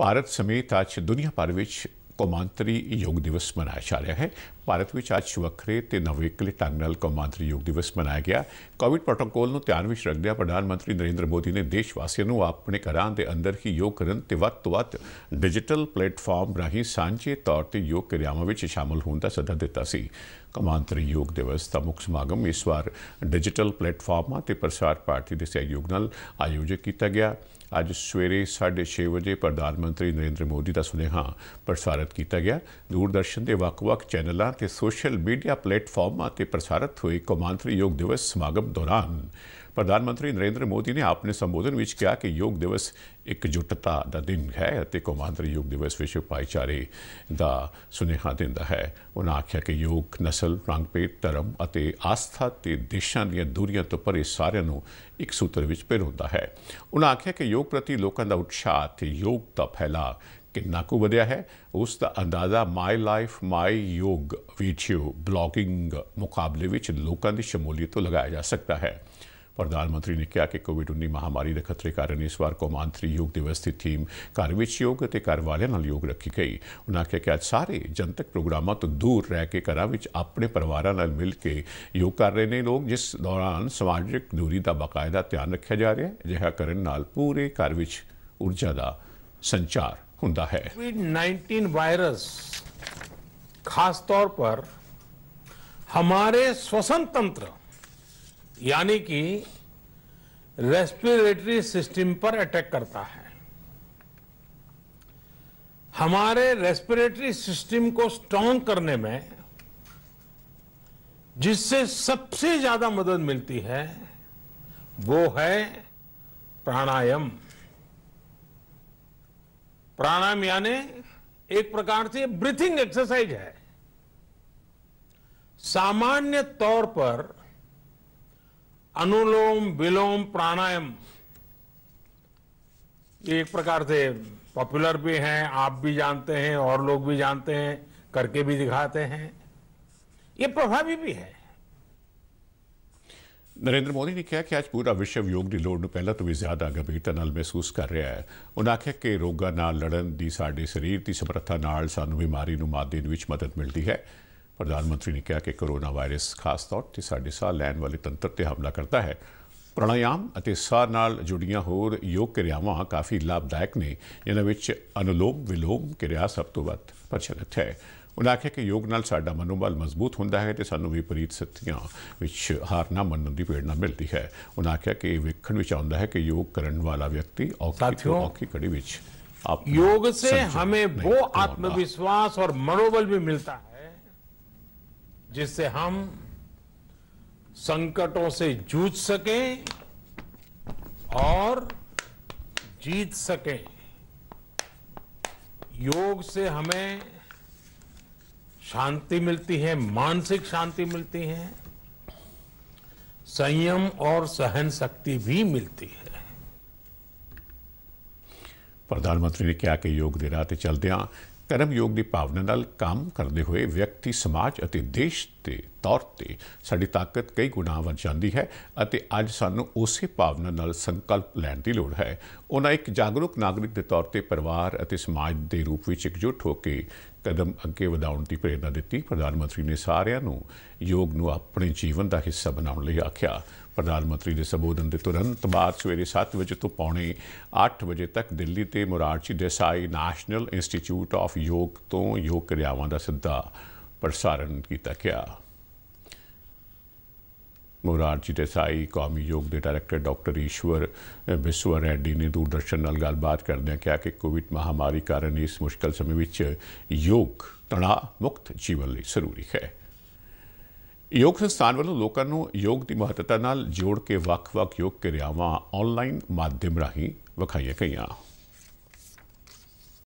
ਭਾਰਤ ਸਮੇਤ ਅੱਜ ਦੁਨੀਆ ਭਰ ਵਿੱਚ ਕੌਮਾਂਤਰੀ ਯੋਗ ਦਿਵਸ ਮਨਾਇਆ ਜਾ ਰਿਹਾ ਹੈ ਭਾਰਤ ਵਿੱਚ ਅੱਜ ਵੱਖਰੇ ਤੇ ਨਵੇਕਲੇ ਢੰਗ ਨਾਲ ਕੌਮਾਂਤਰੀ ਯੋਗ ਦਿਵਸ ਮਨਾਇਆ ਗਿਆ ਕੋਵਿਡ ਪ੍ਰੋਟੋਕੋਲ ਨੂੰ ਧਿਆਨ ਵਿੱਚ ਰੱਖਦਿਆਂ ਪ੍ਰਧਾਨ ਮੰਤਰੀ ਨਰਿੰਦਰ ਮੋਦੀ ਨੇ ਦੇਸ਼ ਵਾਸੀਆਂ ਨੂੰ ਆਪਣੇ ਘਰਾਂ ਦੇ ਅੰਦਰ ਹੀ ਯੋਗ ਕਰਨ ਤੇ ਵੱਧ ਤੋਂ ਵੱਧ ਡਿਜੀਟਲ ਪਲੇਟਫਾਰਮ ਰਾਹੀਂ ਸਾਂਝੇ ਤੌਰ ਤੇ ਯੋਗ ਕਿਰਿਆਵਾਂ ਵਿੱਚ ਸ਼ਾਮਲ ਹੋਣ ਦਾ ਸੱਦਾ ਦਿੱਤਾ ਸੀ ਕੌਮਾਂਤਰੀ ਯੋਗ ਦਿਵਸ ਦਾ ਮੁੱਖ ਸਮਾਗਮ ਇਸ ਵਾਰ ਡਿਜੀਟਲ ਪਲੇਟਫਾਰਮਾਂ ਤੇ ਪ੍ਰਸਾਰ ਭਾਰਤੀ ਦੇ ਸਹਿਯੋਗ ਨਾਲ ਆਯੋਜਿਤ ਕੀਤਾ ਗਿਆ ਅੱਜ ਸਵੇਰੇ 6:30 ਵਜੇ ਪ੍ਰਧਾਨ ਮੰਤਰੀ ਨਰਿੰਦਰ ਮੋਦੀ ਦਾ ਸੁਨੇਹਾ ਪ੍ਰਸਾਰਿਤ ਕੀਤਾ ਗਿਆ ਦੂਰਦਰਸ਼ਨ ਦੇ ਵੱਖ-ਵੱਖ ਚੈਨਲਾਂ ਤੇ ਸੋਸ਼ਲ ਮੀਡੀਆ ਪਲੇਟਫਾਰਮਾਂ ਤੇ ਪ੍ਰਸਾਰਿਤ ਹੋਏ ਕੌਮਾਂਤਰੀ ਯੋਗ ਦਿਵਸ ਸਮਾਗਮ ਦੌਰਾਨ ਪ੍ਰਧਾਨ ਮੰਤਰੀ ਨਰਿੰਦਰ ਮੋਦੀ ਨੇ ਆਪਣੇ ਸੰਬੋਧਨ ਵਿੱਚ ਕਿਹਾ ਕਿ ਯੋਗ ਦਿਵਸ ਇਕਜੁੱਟਤਾ ਦਾ ਦਿਨ ਹੈ ਅਤੇ ਕੌਮਾਂਤਰੀ ਯੋਗ ਦਿਵਸ ਵਿਸ਼ਵ ਭਾਈਚਾਰੇ ਦਾ ਸੁਨੇਹਾ ਦਿੰਦਾ ਹੈ ਉਹਨਾਂ ਆਖਿਆ ਕਿ ਯੋਗ ਨਸਲ ਰੰਗਭੇਦ ਧਰਮ ਅਤੇ ਆਸਥਾ ਤੇ ਦੇਸ਼ਾਂ ਦੀਆਂ ਦੂਰੀਆਂ ਤੋਂ ਪਰੇ ਸਾਰਿਆਂ ਨੂੰ ਇੱਕ ਸੂਤਰ ਵਿੱਚ ਪਰੋਂਦਾ ਹੈ ਉਹਨਾਂ ਆਖਿਆ ਕਿ ਯੋਗ ਪ੍ਰਤੀ ਲੋਕਾਂ ਦਾ ਉਤਸ਼ਾਹ ਤੇ ਯੋਗ ਦਾ ਫੈਲਾਅ ਕਿੰਨਾ ਕੁ ਵਧਿਆ ਹੈ ਉਸ ਦਾ ਅੰਦਾਜ਼ਾ ਮਾਈ ਲਾਈਫ ਮਾਈ ਯੋਗ ਵੀਡੀਓ ਬਲੌਗਿੰਗ ਮੁਕਾਬਲੇ ਵਿੱਚ ਲੋਕਾਂ ਦੀ ਸ਼ਮੂਲੀਅਤ ਤੋਂ ਲਗਾਇਆ ਜਾ ਸਕਦਾ ਹੈ ਪ੍ਰਧਾਨ ਮੰਤਰੀ ਨੇ ਕਿਹਾ ਕਿ ਕੋਵਿਡ-19 ਮਹਾਮਾਰੀ ਦੇ ਖਤਰੇ ਕਾਰਨ ਇਸ ਵਾਰ ਕੌਮਾਂਤਰੀ ਯੋਗ ਦਿਵਸ ਦੀ ਥੀਮ ਘਰ ਵਿੱਚ ਯੋਗ ਅਤੇ ਘਰ ਵਾਲਿਆਂ ਨਾਲ ਯੋਗ ਰੱਖੀ ਗਈ ਉਹਨਾਂ ਕਿਹਾ ਕਿ ਅੱਜ ਸਾਰੇ ਜਨਤਕ ਪ੍ਰੋਗਰਾਮਾਂ ਤੋਂ ਦੂਰ ਰਹਿ ਕੇ ਘਰਾਂ ਵਿੱਚ ਆਪਣੇ ਪਰਿਵਾਰਾਂ ਨਾਲ ਮਿਲ ਕੇ ਯੋਗ ਕਰ ਰਹੇ ਨੇ ਲੋਕ ਜਿਸ ਦੌਰਾਨ ਸਮਾਜਿਕ ਦੂਰੀ ਦਾ ਬਕਾਇਦਾ ਧਿਆਨ ਰੱਖਿਆ ਜਾ ਰਿਹਾ ਹੈ ਜਿਹਾ ਕਰਨ ਨਾਲ ਪੂਰੇ ਘਰ ਵਿੱਚ ਊਰਜਾ ਦਾ ਸੰਚਾਰ ਹੁੰਦਾ ਹੈ कोविड-19 वायरस खास तौर पर हमारे श्वसन तंत्र यानी कि रेस्पिरेटरी सिस्टम पर अटैक करता है हमारे रेस्पिरेटरी सिस्टम को स्ट्रांग करने में जिससे सबसे ज्यादा मदद मिलती है वो है प्राणायाम प्राणायाम यानी एक प्रकार से ब्रीथिंग एक्सरसाइज है सामान्य तौर पर अनुलोम विलोम प्राणायाम ये एक प्रकार से पॉपुलर भी हैं आप भी जानते हैं और लोग भी जानते हैं करके भी दिखाते हैं ये प्रभावी भी है ਨਰਿੰਦਰ ਮੋਦੀ ਨੇ ਕਿਹਾ ਕਿ ਅੱਜ ਪੂਰਾ ਵਿਸ਼ਵ ਯੋਗ ਦੀ ਲੋੜ ਨੂੰ ਪਹਿਲਾਂ ਤੋਂ ਵੀ ਜ਼ਿਆਦਾ ਗੰਭੀਰਤਾ ਨਾਲ ਮਹਿਸੂਸ ਕਰ ਰਿਹਾ ਹੈ ਉਹਨਾਂ ਆਖਿਆ ਕਿ ਰੋਗਾਂ ਨਾਲ ਲੜਨ ਦੀ ਸਾਡੇ ਸਰੀਰ ਦੀ ਸਮਰੱਥਾ ਨਾਲ ਸਾਨੂੰ ਬਿਮਾਰੀ ਨੂੰ ਮਾਤ ਦੇਣ ਵਿੱਚ ਮਦਦ ਮਿਲਦੀ ਹੈ ਪ੍ਰਧਾਨ ਮੰਤਰੀ ਨੇ ਕਿਹਾ ਕਿ ਕੋਰੋਨਾ ਵਾਇਰਸ ਖਾਸ ਤੌਰ ਤੇ ਸਾਡੇ ਸਾਹ ਲੈਣ ਵਾਲੇ ਤੰਤਰ ਤੇ ਹਮਲਾ ਕਰਦਾ ਹੈ ਪ੍ਰਾਣਾਯਾਮ ਅਤੇ ਸਾਹ ਨਾਲ ਜੁੜੀਆਂ ਹੋਰ ਯੋਗ ਕਿਰਿਆਵਾਂ ਕਾਫੀ ਲਾਭਦਾਇਕ ਨੇ ਜਿਨ੍ਹਾਂ ਵਿੱਚ ਅਨੁਲੋਮ ਵਿਲੋਮ ਕਿਰਿਆ ਸਭ ਤੋਂ ਵੱਧ ਪ੍ਰਚਲਿਤ ਹੈ उन्हें आख्या कि योग सा मनोबल मजबूत होंगे है तो सूँ विपरीत स्थितियों हार ना मन की प्रेरणा मिलती है उन्हें आख्या कि वेखन आता है कि योग वाला व्यक्ति औखी तो कड़ी योग से हमें वो आत्मविश्वास और मनोबल भी मिलता है जिससे हम संकटों से जूझ सकें और जीत सकें योग से हमें शांति मिलती है मानसिक शांति मिलती है संयम और सहन शक्ति भी मिलती है प्रधानमंत्री ने कहा कि योग दे चलद चलते कर्म योग की भावना काम करते हुए व्यक्ति समाज और देश ਤੇ ਤੌਰ ਤੇ ਸਾਡੀ ਤਾਕਤ ਕਈ ਗੁਣਾ ਵੱਧ ਜਾਂਦੀ ਹੈ ਅਤੇ ਅੱਜ ਸਾਨੂੰ ਉਸੇ ਭਾਵਨਾ ਨਾਲ ਸੰਕਲਪ ਲੈਣ ਦੀ ਲੋੜ ਹੈ ਉਹਨਾਂ ਇੱਕ ਜਾਗਰੂਕ ਨਾਗਰਿਕ ਦੇ ਤੌਰ ਤੇ ਪਰਿਵਾਰ ਅਤੇ ਸਮਾਜ ਦੇ ਰੂਪ ਵਿੱਚ ਇਕਜੁੱਟ ਹੋ ਕੇ ਕਦਮ ਅੱਗੇ ਵਧਾਉਣ ਦੀ ਪ੍ਰੇਰਣਾ ਦਿੱਤੀ ਪ੍ਰਧਾਨ ਮੰਤਰੀ ਨੇ ਸਾਰਿਆਂ ਨੂੰ ਯੋਗ ਨੂੰ ਆਪਣੇ ਜੀਵਨ ਦਾ ਹਿੱਸਾ ਬਣਾਉਣ ਲਈ ਆਖਿਆ ਪ੍ਰਧਾਨ ਮੰਤਰੀ ਦੇ ਸੰਬੋਧਨ ਦੇ ਤੁਰੰਤ ਬਾਅਦ ਸਵੇਰੇ 7 ਵਜੇ ਤੋਂ ਪੌਣੇ 8 ਵਜੇ ਤੱਕ ਦਿੱਲੀ ਤੇ Morarji Desai national institute of yoga ਤੋਂ ਯੋਗ ਕਿਰਿਆਵਾਂ ਦਾ ਸਿੱਧਾ ਪ੍ਰਸਾਰਣ ਕੀਤਾ ਗਿਆ ਮੁਰਾਰਜੀ ਦੇਸਾਈ ਕੌਮੀ ਯੋਗ ਦੇ ਡਾਇਰੈਕਟਰ ਡਾਕਟਰ ਈਸ਼ਵਰ ਵਿਸ਼ਵਰ ਰੈਡੀ ਨੇ ਦੂਰਦਰਸ਼ਨ ਨਾਲ ਗੱਲਬਾਤ ਕਰਦਿਆਂ ਕਿਹਾ ਕਿ ਕੋਵਿਡ ਮਹਾਮਾਰੀ ਕਾਰਨ ਇਸ ਮੁਸ਼ਕਲ ਸਮੇਂ ਵਿੱਚ ਯੋਗ ਤਣਾਅ ਮੁਕਤ ਜੀਵਨ ਲਈ ਜ਼ਰੂਰੀ ਹੈ ਯੋਗ ਸੰਸਥਾਨ ਵੱਲੋਂ ਲੋਕਾਂ ਨੂੰ ਯੋਗ ਦੀ ਮਹੱਤਤਾ ਨਾਲ ਜੋੜ ਕੇ ਵੱਖ-ਵੱਖ ਯੋਗ ਕਿਰਿਆਵਾਂ ਆਨਲਾਈਨ ਮਾਧਿਅਮ ਰਾਹੀਂ ਵਿਖਾਈਆਂ ਗਈਆਂ